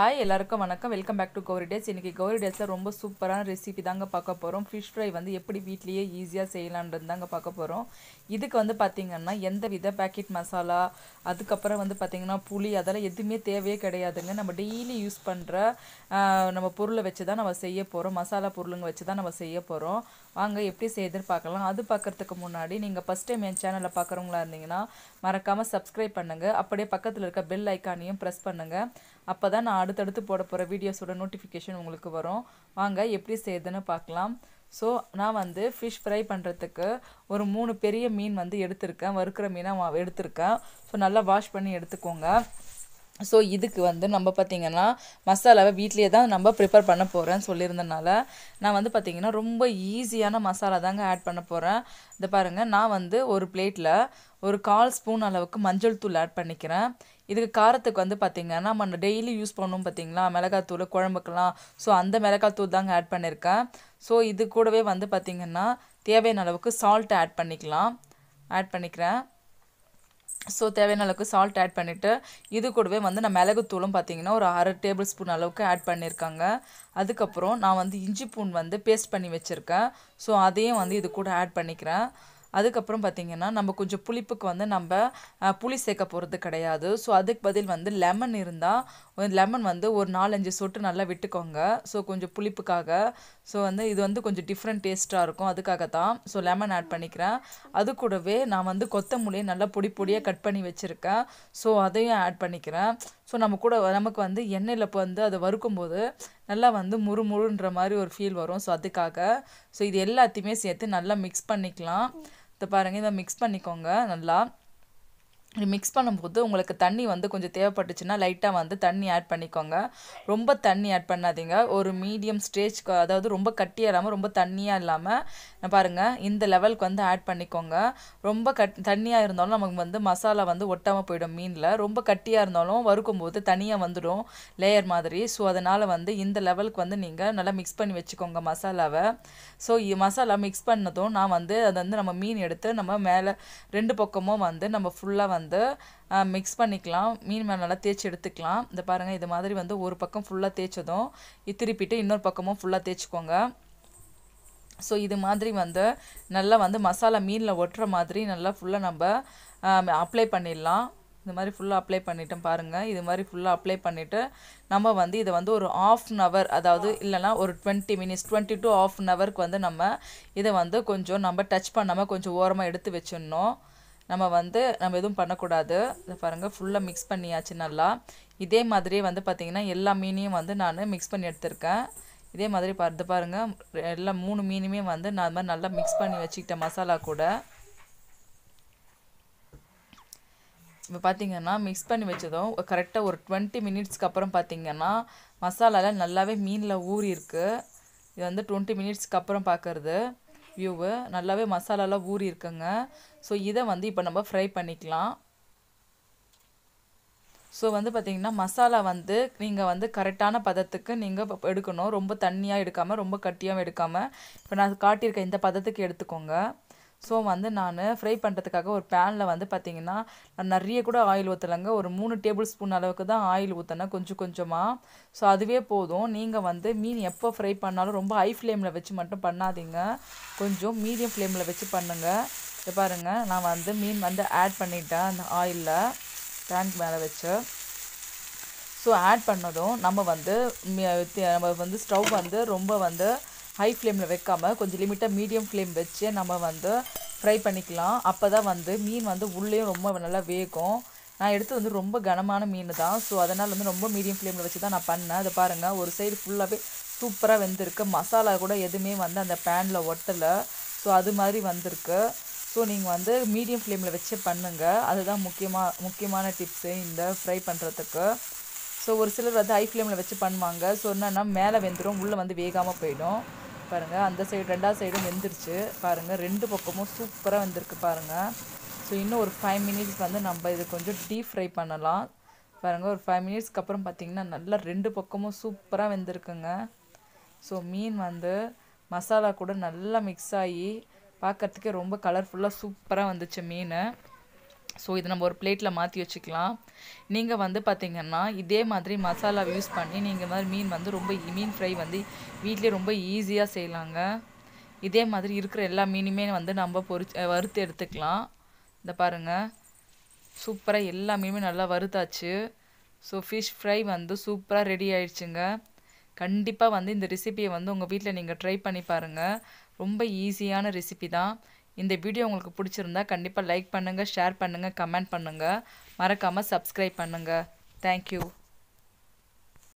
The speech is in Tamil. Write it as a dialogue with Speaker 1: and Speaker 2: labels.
Speaker 1: ஹாய் எல்லாருக்கும் வணக்கம் welcome back to Gowri days இன்றைக்கி கௌரி டேஸில் ரொம்ப சூப்பரான ரெசிபி தாங்க பார்க்க போகிறோம் ஃபிஷ் ஃப்ரை வந்து எப்படி வீட்லேயே ஈஸியாக செய்யலான்றது தாங்க பார்க்க போகிறோம் இதுக்கு வந்து பார்த்திங்கன்னா எந்த வித பேக்கெட் மசாலா அதுக்கப்புறம் வந்து பார்த்திங்கன்னா புளி அதெல்லாம் எதுவுமே தேவையே கிடையாதுங்க நம்ம டெய்லி யூஸ் பண்ணுற நம்ம பொருளை வச்சு தான் நம்ம செய்ய போகிறோம் மசாலா பொருளுங்க வச்சு தான் நம்ம செய்ய போகிறோம் வாங்க எப்படி செய்யுதுன்னு பார்க்கலாம் அது பார்க்குறதுக்கு முன்னாடி நீங்கள் ஃபஸ்ட் டைம் என் சேனலில் பார்க்குறவங்களா இருந்தீங்கன்னா மறக்காமல் சப்ஸ்கிரைப் பண்ணுங்கள் அப்படியே பக்கத்தில் இருக்க பெல் ஐக்கானையும் ப்ரெஸ் பண்ணுங்கள் அப்போ தான் நான் அடுத்தடுத்து போட போகிற வீடியோஸோட நோட்டிஃபிகேஷன் உங்களுக்கு வரும் வாங்க எப்படி செய்யுதுன்னு பார்க்கலாம் ஸோ நான் வந்து ஃபிஷ் ஃப்ரை பண்ணுறதுக்கு ஒரு மூணு பெரிய மீன் வந்து எடுத்திருக்கேன் வறுக்கிற மீனாக எடுத்திருக்கேன் ஸோ நல்லா வாஷ் பண்ணி எடுத்துக்கோங்க ஸோ இதுக்கு வந்து நம்ம பார்த்திங்கன்னா மசாலாவை வீட்லேயே தான் நம்ம ப்ரிப்பேர் பண்ண போகிறேன்னு சொல்லியிருந்தனால நான் வந்து பார்த்திங்கன்னா ரொம்ப ஈஸியான மசாலா தாங்க ஆட் பண்ண போகிறேன் இதை பாருங்கள் நான் வந்து ஒரு பிளேட்டில் ஒரு கால் ஸ்பூன் அளவுக்கு மஞ்சள் தூள் ஆட் பண்ணிக்கிறேன் இதுக்கு காரத்துக்கு வந்து பார்த்திங்கன்னா நம்ம டெய்லி யூஸ் பண்ணணும் பார்த்தீங்களா மிளகாத்தூள் குழம்புக்கெல்லாம் ஸோ அந்த மிளகாத்தூள் தாங்க ஆட் பண்ணியிருக்கேன் ஸோ இது கூடவே வந்து பார்த்திங்கன்னா தேவையான அளவுக்கு சால்ட் ஆட் பண்ணிக்கலாம் ஆட் பண்ணிக்கிறேன் ஸோ தேவையான அளவுக்கு சால்ட் ஆட் பண்ணிவிட்டு இது கூடவே வந்து நான் மிளகுத்தூளும் பார்த்தீங்கன்னா ஒரு அரை டேபிள் ஸ்பூன் அளவுக்கு ஆட் பண்ணியிருக்காங்க அதுக்கப்புறம் நான் வந்து இஞ்சி பூன் வந்து பேஸ்ட் பண்ணி வச்சுருக்கேன் ஸோ அதையும் வந்து இது கூட ஆட் பண்ணிக்கிறேன் அதுக்கப்புறம் பார்த்திங்கன்னா நம்ம கொஞ்சம் புளிப்புக்கு வந்து நம்ம புளி சேர்க்க போகிறது கிடையாது ஸோ அதுக்கு பதில் வந்து லெமன் இருந்தால் லெமன் வந்து ஒரு நாலஞ்சு சொட்டு நல்லா விட்டுக்கோங்க ஸோ கொஞ்சம் புளிப்புக்காக ஸோ வந்து இது வந்து கொஞ்சம் டிஃப்ரெண்ட் டேஸ்ட்டாக இருக்கும் அதுக்காக தான் ஸோ லெமன் ஆட் பண்ணிக்கிறேன் அது கூடவே நான் வந்து கொத்தமல்லியை நல்லா பொடி பொடியாக கட் பண்ணி வச்சுருக்கேன் ஸோ அதையும் ஆட் பண்ணிக்கிறேன் ஸோ நம்ம கூட நமக்கு வந்து எண்ணெயில் இப்போ வந்து அதை வறுக்கும்போது நல்லா வந்து முறுமுறுன்ற மாதிரி ஒரு ஃபீல் வரும் ஸோ அதுக்காக ஸோ இது எல்லாத்தையுமே சேர்த்து நல்லா மிக்ஸ் பண்ணிக்கலாம் இப்போ பாருங்கள் இதை மிக்ஸ் பண்ணிக்கோங்க நல்லா மிக்ஸ் பண்ணும்போது உங்களுக்கு தண்ணி வந்து கொஞ்சம் தேவைப்பட்டுச்சுன்னா லைட்டாக வந்து தண்ணி ஆட் பண்ணிக்கோங்க ரொம்ப தண்ணி ஆட் பண்ணாதீங்க ஒரு மீடியம் ஸ்டேஜ்க்கு அதாவது ரொம்ப கட்டியாக இல்லாமல் ரொம்ப தண்ணியாக இல்லாமல் பாருங்கள் இந்த லெவலுக்கு வந்து ஆட் பண்ணிக்கோங்க ரொம்ப கட் தண்ணியாக இருந்தாலும் நமக்கு வந்து மசாலா வந்து ஒட்டாமல் போயிடும் மீனில் ரொம்ப கட்டியாக இருந்தாலும் வறுக்கும்போது தனியாக வந்துடும் லேயர் மாதிரி ஸோ அதனால் வந்து இந்த லெவலுக்கு வந்து நீங்கள் நல்லா மிக்ஸ் பண்ணி வச்சுக்கோங்க மசாலாவை ஸோ மசாலா மிக்ஸ் பண்ணதும் நான் வந்து அதை வந்து நம்ம மீன் எடுத்து நம்ம மேலே ரெண்டு பக்கமும் வந்து நம்ம ஃபுல்லாக வந்து வந்து மிக்ஸ் பண்ணிக்கலாம் மீன் மேலே நல்லா தேய்ச்சி எடுத்துக்கலாம் இந்த பாருங்கள் இது மாதிரி வந்து ஒரு பக்கம் ஃபுல்லாக தேய்ச்சதும் திருப்பிட்டு இன்னொரு பக்கமும் ஃபுல்லாக தேய்ச்சிக்கோங்க ஸோ இது மாதிரி வந்து நல்லா வந்து மசாலா மீனில் ஒட்டுற மாதிரி நல்லா ஃபுல்லாக நம்ம அப்ளை பண்ணிடலாம் இந்த மாதிரி ஃபுல்லாக அப்ளை பண்ணிட்டோம் பாருங்கள் இது மாதிரி ஃபுல்லாக அப்ளை பண்ணிவிட்டு நம்ம வந்து இதை வந்து ஒரு ஆஃப் அன் ஹவர் அதாவது இல்லைனா ஒரு twenty minutes twenty to half an ஹவருக்கு வந்து நம்ம இதை வந்து கொஞ்சம் நம்ம டச் பண்ணாமல் கொஞ்சம் ஓரமாக எடுத்து வச்சிடணும் நம்ம வந்து நம்ம எதுவும் பண்ணக்கூடாது இதை பாருங்கள் ஃபுல்லாக மிக்ஸ் பண்ணியாச்சு நல்லா இதே மாதிரி வந்து பார்த்திங்கன்னா எல்லா மீனையும் வந்து நான் மிக்ஸ் பண்ணி எடுத்திருக்கேன் இதே மாதிரி பார்த்து பாருங்கள் எல்லா மூணு மீனுமே வந்து நான் அது மாதிரி நல்லா மிக்ஸ் பண்ணி வச்சுக்கிட்டேன் மசாலா கூட இப்போ பார்த்தீங்கன்னா மிக்ஸ் பண்ணி வச்சதும் கரெக்டாக ஒரு டுவெண்ட்டி மினிட்ஸ்க்கு அப்புறம் பார்த்தீங்கன்னா மசாலாலாம் நல்லாவே மீனில் ஊறி இருக்குது இது வந்து டுவெண்ட்டி மினிட்ஸ்க்கு அப்புறம் பார்க்குறது வியூவு நல்லாவே மசாலாலாம் ஊறி இருக்குங்க ஸோ இதை வந்து இப்போ நம்ம ஃப்ரை பண்ணிக்கலாம் ஸோ வந்து பார்த்திங்கன்னா மசாலா வந்து நீங்கள் வந்து கரெக்டான பதத்துக்கு நீங்கள் எடுக்கணும் ரொம்ப தண்ணியாக எடுக்காமல் ரொம்ப கட்டியாகவும் எடுக்காமல் இப்போ நான் காட்டியிருக்க இந்த பதத்துக்கு எடுத்துக்கோங்க ஸோ வந்து நான் ஃப்ரை பண்ணுறதுக்காக ஒரு பேனில் வந்து நான் நிறைய கூட ஆயில் ஊற்றலைங்க ஒரு மூணு டேபிள் ஸ்பூன் அளவுக்கு தான் ஆயில் ஊற்றினேன் கொஞ்சம் கொஞ்சமாக ஸோ அதுவே போதும் நீங்கள் வந்து மீன் எப்போ ஃப்ரை பண்ணாலும் ரொம்ப ஹை ஃப்ளேமில் வச்சு மட்டும் பண்ணாதீங்க கொஞ்சம் மீடியம் ஃப்ளேமில் வச்சு பண்ணுங்கள் பாருங்கள் நான் வந்து மீன் வந்து ஆட் பண்ணிட்டேன் அந்த ஆயிலில் டேங்க் மேலே வச்சு ஸோ ஆட் பண்ணதும் நம்ம வந்து நம்ம வந்து ஸ்டவ் வந்து ரொம்ப வந்து ஹை ஃப்ளேமில் வைக்காமல் கொஞ்சம் லிமிட்டாக மீடியம் ஃப்ளேம் வச்சு நம்ம வந்து ஃப்ரை பண்ணிக்கலாம் அப்போ தான் வந்து மீன் வந்து உள்ளேயும் ரொம்ப நல்லா வேகும் நான் எடுத்து வந்து ரொம்ப கனமான மீன் தான் ஸோ அதனால் வந்து ரொம்ப மீடியம் ஃப்ளேமில் வச்சு தான் நான் பண்ணேன் அதை பாருங்கள் ஒரு சைடு ஃபுல்லாகவே சூப்பராக வெந்திருக்கு மசாலா கூட எதுவுமே வந்து அந்த பேனில் ஒட்டலை ஸோ அது மாதிரி வந்திருக்கு ஸோ நீங்கள் வந்து மீடியம் ஃப்ளேமில் வச்சு பண்ணுங்கள் அதுதான் முக்கியமாக முக்கியமான டிப்ஸு இந்த ஃப்ரை பண்ணுறதுக்கு ஸோ ஒரு சிலர் வந்து ஹை ஃப்ளேமில் வச்சு பண்ணுவாங்க ஸோ என்னென்னா மேலே வெந்துடும் உள்ளே வந்து வேகாமல் போயிடும் பாருங்கள் அந்த சைடு ரெண்டாவது சைடும் வெந்துருச்சு பாருங்கள் ரெண்டு பக்கமும் சூப்பராக வெந்திருக்கு பாருங்கள் ஸோ இன்னும் ஒரு ஃபைவ் மினிட்ஸ் வந்து நம்ம இது கொஞ்சம் டீப் ஃப்ரை பண்ணலாம் பாருங்கள் ஒரு ஃபைவ் மினிட்ஸ்க்கு அப்புறம் பார்த்திங்கன்னா நல்லா ரெண்டு பக்கமும் சூப்பராக வெந்திருக்குங்க ஸோ மீன் வந்து மசாலா கூட நல்லா மிக்ஸ் ஆகி பார்க்குறதுக்கே ரொம்ப கலர்ஃபுல்லாக சூப்பராக வந்துச்சு மீன் ஸோ இதை நம்ம ஒரு பிளேட்டில் மாற்றி வச்சுக்கலாம் நீங்கள் வந்து பார்த்திங்கன்னா இதே மாதிரி மசாலா யூஸ் பண்ணி நீங்கள் மாதிரி மீன் வந்து ரொம்ப e-, மீன் ஃப்ரை வந்து வீட்லேயே ரொம்ப ஈஸியாக செய்யலாங்க இதே மாதிரி இருக்கிற எல்லா மீனுமே வந்து நம்ம பொறிச்சு வறுத்து எடுத்துக்கலாம் இந்த பாருங்கள் சூப்பராக எல்லா மீனுமே நல்லா வறுத்தாச்சு ஸோ ஃபிஷ் ஃப்ரை வந்து சூப்பராக ரெடி ஆயிடுச்சுங்க கண்டிப்பாக வந்து இந்த ரெசிபியை வந்து உங்கள் வீட்டில் நீங்கள் ட்ரை பண்ணி பாருங்கள் ரொம்ப ஈஸியான ரெசிபி தான் இந்த வீடியோ உங்களுக்கு பிடிச்சிருந்தா கண்டிப்பாக லைக் பண்ணுங்கள் ஷேர் பண்ணுங்கள் கமெண்ட் பண்ணுங்கள் மறக்காமல் சப்ஸ்கிரைப் பண்ணுங்கள் தேங்க்யூ